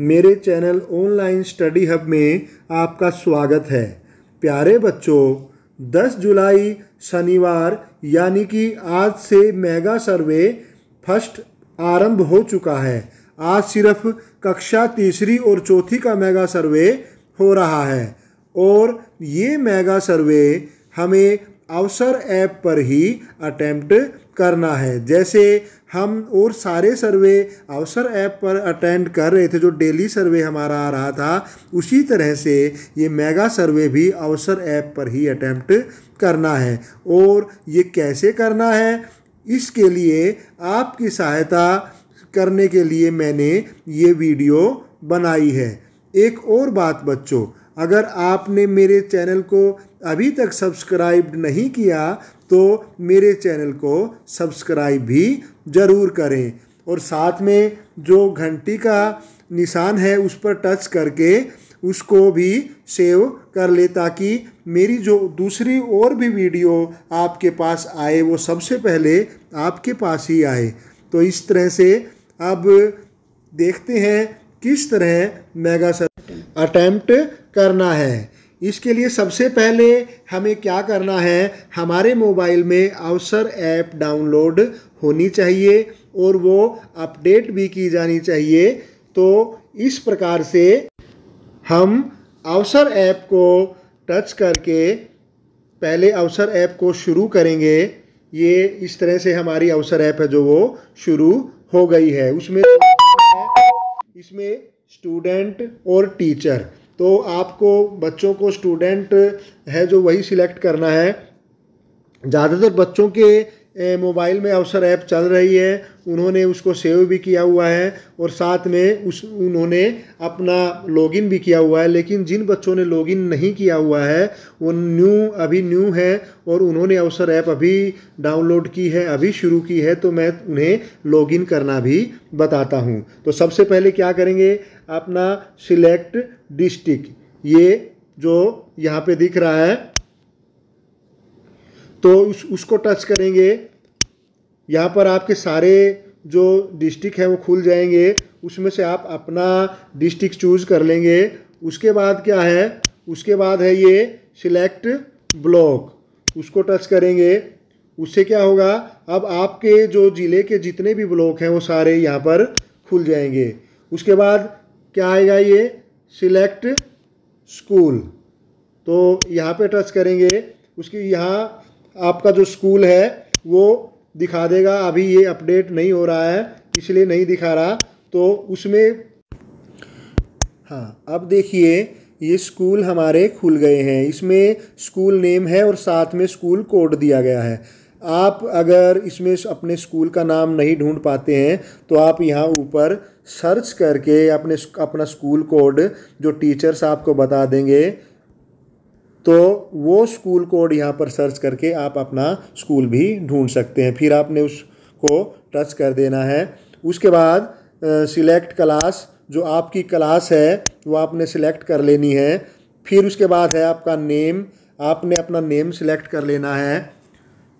मेरे channel online study hub में आपका स्वागत है प्यारे बच्चों 10 जुलाई शनिवार यानी कि आज से मेगा सर्वे फर्स्ट आरंभ हो चुका है आज सिर्फ कक्षा तीसरी और चौथी का मेगा सर्वे हो रहा है और ये मेगा सर्वे हमें अवसर ऐप पर ही अटैम्प्ट करना है जैसे हम और सारे सर्वे अवसर ऐप पर अटेंड कर रहे थे जो डेली सर्वे हमारा आ रहा था उसी तरह से ये मेगा सर्वे भी अवसर ऐप पर ही अटैम्प्ट करना है और ये कैसे करना है इसके लिए आपकी सहायता करने के लिए मैंने ये वीडियो बनाई है एक और बात बच्चों अगर आपने मेरे चैनल को अभी तक सब्सक्राइब नहीं किया तो मेरे चैनल को सब्सक्राइब भी ज़रूर करें और साथ में जो घंटी का निशान है उस पर टच करके उसको भी सेव कर ले ताकि मेरी जो दूसरी और भी वीडियो आपके पास आए वो सबसे पहले आपके पास ही आए तो इस तरह से अब देखते हैं किस तरह मेगा अटैम्प्ट करना है इसके लिए सबसे पहले हमें क्या करना है हमारे मोबाइल में अवसर ऐप डाउनलोड होनी चाहिए और वो अपडेट भी की जानी चाहिए तो इस प्रकार से हम अवसर ऐप को टच करके पहले अवसर ऐप को शुरू करेंगे ये इस तरह से हमारी अवसर ऐप है जो वो शुरू हो गई है उसमें इसमें स्टूडेंट और टीचर तो आपको बच्चों को स्टूडेंट है जो वही सिलेक्ट करना है ज़्यादातर बच्चों के मोबाइल में अवसर ऐप चल रही है उन्होंने उसको सेव भी किया हुआ है और साथ में उस उन्होंने अपना लॉगिन भी किया हुआ है लेकिन जिन बच्चों ने लॉगिन नहीं किया हुआ है वो न्यू अभी न्यू है और उन्होंने अवसर ऐप अभी डाउनलोड की है अभी शुरू की है तो मैं उन्हें लॉगिन करना भी बताता हूँ तो सबसे पहले क्या करेंगे अपना सिलेक्ट डिस्ट्रिक्ट ये जो यहाँ पे दिख रहा है तो उस उसको टच करेंगे यहाँ पर आपके सारे जो डिस्ट्रिक्ट हैं वो खुल जाएंगे उसमें से आप अपना डिस्ट्रिक्ट चूज कर लेंगे उसके बाद क्या है उसके बाद है ये सिलेक्ट ब्लॉक उसको टच करेंगे उससे क्या होगा अब आपके जो ज़िले के जितने भी ब्लॉक हैं वो सारे यहाँ पर खुल जाएंगे उसके बाद क्या आएगा ये सिलेक्ट स्कूल तो यहाँ पे टच करेंगे उसकी यहाँ आपका जो स्कूल है वो दिखा देगा अभी ये अपडेट नहीं हो रहा है इसलिए नहीं दिखा रहा तो उसमें हाँ अब देखिए ये स्कूल हमारे खुल गए हैं इसमें स्कूल नेम है और साथ में स्कूल कोड दिया गया है आप अगर इसमें अपने स्कूल का नाम नहीं ढूंढ पाते हैं तो आप यहाँ ऊपर सर्च करके अपने अपना स्कूल कोड जो टीचर्स आपको बता देंगे तो वो स्कूल कोड यहाँ पर सर्च करके आप अपना स्कूल भी ढूंढ सकते हैं फिर आपने उसको टच कर देना है उसके बाद सिलेक्ट क्लास जो आपकी क्लास है वो आपने सिलेक्ट कर लेनी है फिर उसके बाद है आपका नेम आपने अपना नेम सिलेक्ट कर लेना है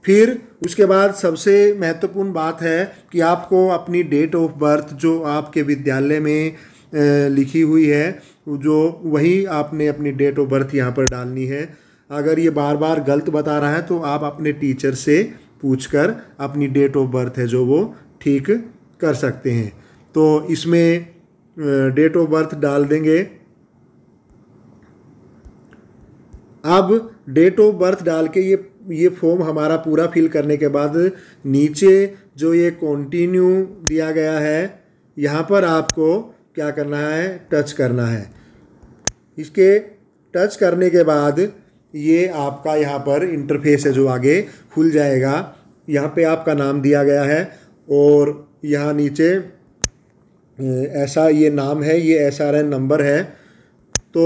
फिर उसके बाद सबसे महत्वपूर्ण बात है कि आपको अपनी डेट ऑफ बर्थ जो आपके विद्यालय में लिखी हुई है जो वही आपने अपनी डेट ऑफ बर्थ यहाँ पर डालनी है अगर ये बार बार गलत बता रहा है तो आप अपने टीचर से पूछ कर अपनी डेट ऑफ बर्थ है जो वो ठीक कर सकते हैं तो इसमें डेट ऑफ बर्थ डाल देंगे अब डेट ऑफ बर्थ डाल के ये ये फॉर्म हमारा पूरा फिल करने के बाद नीचे जो ये कॉन्टिन्यू दिया गया है यहाँ पर आपको क्या करना है टच करना है इसके टच करने के बाद ये आपका यहाँ पर इंटरफेस है जो आगे खुल जाएगा यहाँ पे आपका नाम दिया गया है और यहाँ नीचे ऐसा ये नाम है ये एस आर एन नंबर है तो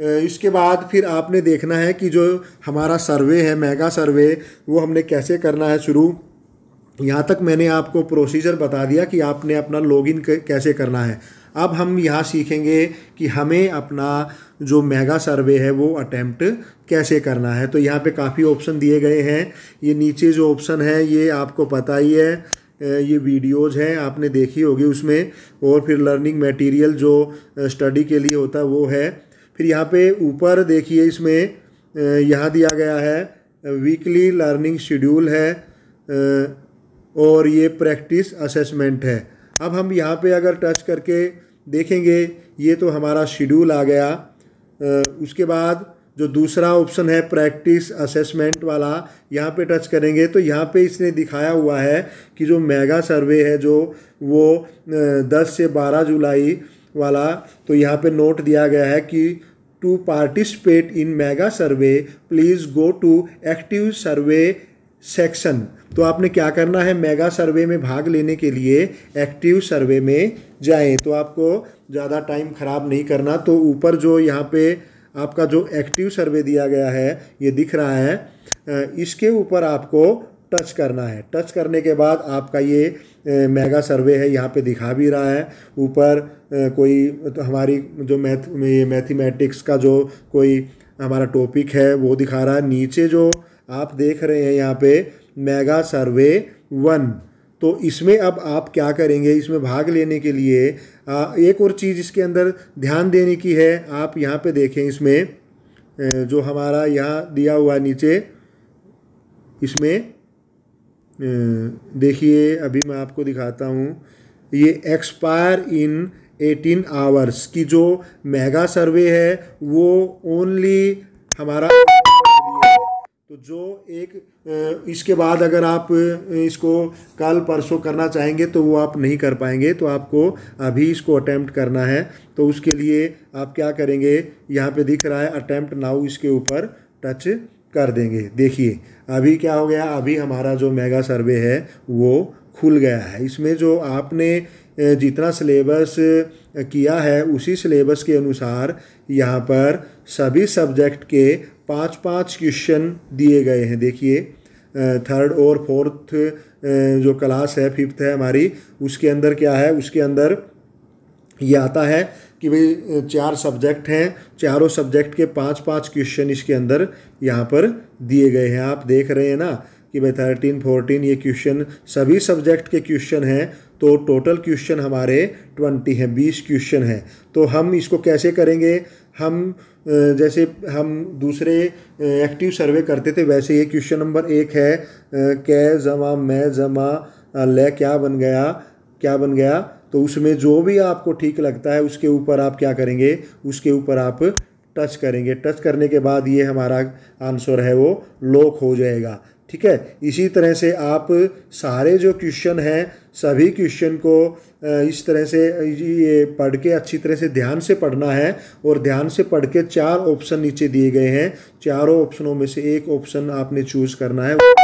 इसके बाद फिर आपने देखना है कि जो हमारा सर्वे है मेगा सर्वे वो हमने कैसे करना है शुरू यहाँ तक मैंने आपको प्रोसीजर बता दिया कि आपने अपना लॉगिन कैसे करना है अब हम यहाँ सीखेंगे कि हमें अपना जो मेगा सर्वे है वो अटैम्प्ट कैसे करना है तो यहाँ पे काफ़ी ऑप्शन दिए गए हैं ये नीचे जो ऑप्शन है ये आपको पता ही है ये वीडियोज़ हैं आपने देखी होगी उसमें और फिर लर्निंग मटेरियल जो स्टडी के लिए होता है वो है फिर यहाँ पे ऊपर देखिए इसमें यहाँ दिया गया है वीकली लर्निंग शेड्यूल है और ये प्रैक्टिस असेसमेंट है अब हम यहाँ पे अगर टच करके देखेंगे ये तो हमारा शेड्यूल आ गया उसके बाद जो दूसरा ऑप्शन है प्रैक्टिस असेसमेंट वाला यहाँ पे टच करेंगे तो यहाँ पे इसने दिखाया हुआ है कि जो मेगा सर्वे है जो वो 10 से 12 जुलाई वाला तो यहाँ पे नोट दिया गया है कि to participate in mega survey please go to active survey section तो आपने क्या करना है मेगा सर्वे में भाग लेने के लिए एक्टिव सर्वे में जाएं तो आपको ज़्यादा टाइम ख़राब नहीं करना तो ऊपर जो यहाँ पे आपका जो एक्टिव सर्वे दिया गया है ये दिख रहा है इसके ऊपर आपको टच करना है टच करने के बाद आपका ये मेगा सर्वे है यहाँ पे दिखा भी रहा है ऊपर कोई तो हमारी जो मैथ ये मैथमेटिक्स का जो कोई हमारा टॉपिक है वो दिखा रहा है नीचे जो आप देख रहे हैं यहाँ पे मेगा सर्वे वन तो इसमें अब आप क्या करेंगे इसमें भाग लेने के लिए आ, एक और चीज़ इसके अंदर ध्यान देने की है आप यहाँ पे देखें इसमें जो हमारा यहाँ दिया हुआ नीचे इसमें देखिए अभी मैं आपको दिखाता हूँ ये एक्सपायर इन 18 आवर्स की जो मेगा सर्वे है वो ओनली हमारा तो जो एक इसके बाद अगर आप इसको कल परसों करना चाहेंगे तो वो आप नहीं कर पाएंगे तो आपको अभी इसको अटैम्प्ट करना है तो उसके लिए आप क्या करेंगे यहाँ पे दिख रहा है अटैम्प्ट नाउ इसके ऊपर टच कर देंगे देखिए अभी क्या हो गया अभी हमारा जो मेगा सर्वे है वो खुल गया है इसमें जो आपने जितना सिलेबस किया है उसी सिलेबस के अनुसार यहाँ पर सभी सब्जेक्ट के पांच पांच क्वेश्चन दिए गए हैं देखिए थर्ड और फोर्थ जो क्लास है फिफ्थ है हमारी उसके अंदर क्या है उसके अंदर ये आता है कि भाई चार सब्जेक्ट हैं चारों सब्जेक्ट के पांच पांच क्वेश्चन इसके अंदर यहाँ पर दिए गए हैं आप देख रहे हैं ना कि भाई थर्टीन फोर्टीन ये क्वेश्चन सभी सब्जेक्ट के क्वेश्चन हैं तो टोटल क्वेश्चन हमारे ट्वेंटी हैं बीस क्वेश्चन हैं तो हम इसको कैसे करेंगे हम जैसे हम दूसरे एक्टिव सर्वे करते थे वैसे ये क्वेश्चन नंबर एक है कै जमा मैं जमा ले क्या बन गया क्या बन गया तो उसमें जो भी आपको ठीक लगता है उसके ऊपर आप क्या करेंगे उसके ऊपर आप टच करेंगे टच करने के बाद ये हमारा आंसर है वो लॉक हो जाएगा ठीक है इसी तरह से आप सारे जो क्वेश्चन हैं सभी क्वेश्चन को इस तरह से ये पढ़ के अच्छी तरह से ध्यान से पढ़ना है और ध्यान से पढ़ के चार ऑप्शन नीचे दिए गए हैं चारों ऑप्शनों में से एक ऑप्शन आपने चूज़ करना है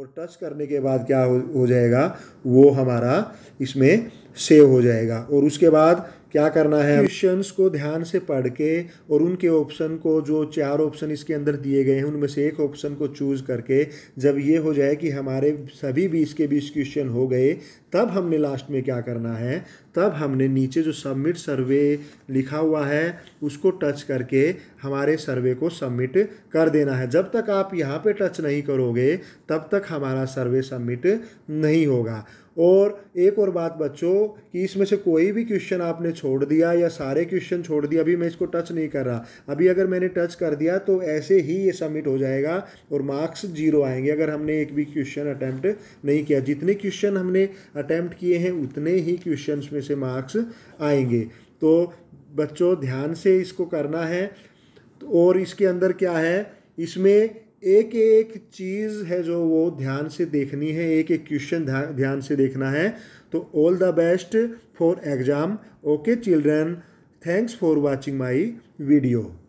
और टच करने के बाद क्या हो, हो जाएगा वो हमारा इसमें सेव हो जाएगा और उसके बाद क्या करना है क्वेश्चंस को ध्यान से पढ़ के और उनके ऑप्शन को जो चार ऑप्शन इसके अंदर दिए गए हैं उनमें से एक ऑप्शन को चूज़ करके जब ये हो जाए कि हमारे सभी बीस के बीस क्वेश्चन हो गए तब हमने लास्ट में क्या करना है तब हमने नीचे जो सबमिट सर्वे लिखा हुआ है उसको टच करके हमारे सर्वे को सबमिट कर देना है जब तक आप यहाँ पे टच नहीं करोगे तब तक हमारा सर्वे सबमिट नहीं होगा और एक और बात बच्चों कि इसमें से कोई भी क्वेश्चन आपने छोड़ दिया या सारे क्वेश्चन छोड़ दिया अभी मैं इसको टच नहीं कर रहा अभी अगर मैंने टच कर दिया तो ऐसे ही ये सबमिट हो जाएगा और मार्क्स जीरो आएंगे अगर हमने एक भी क्वेश्चन अटैम्प्ट नहीं किया जितने क्वेश्चन हमने अटैम्प्ट किए हैं उतने ही क्वेश्चन में से मार्क्स आएंगे तो बच्चों ध्यान से इसको करना है और इसके अंदर क्या है इसमें एक एक चीज़ है जो वो ध्यान से देखनी है एक एक क्वेश्चन ध्यान से देखना है तो all the best for exam okay children thanks for watching my video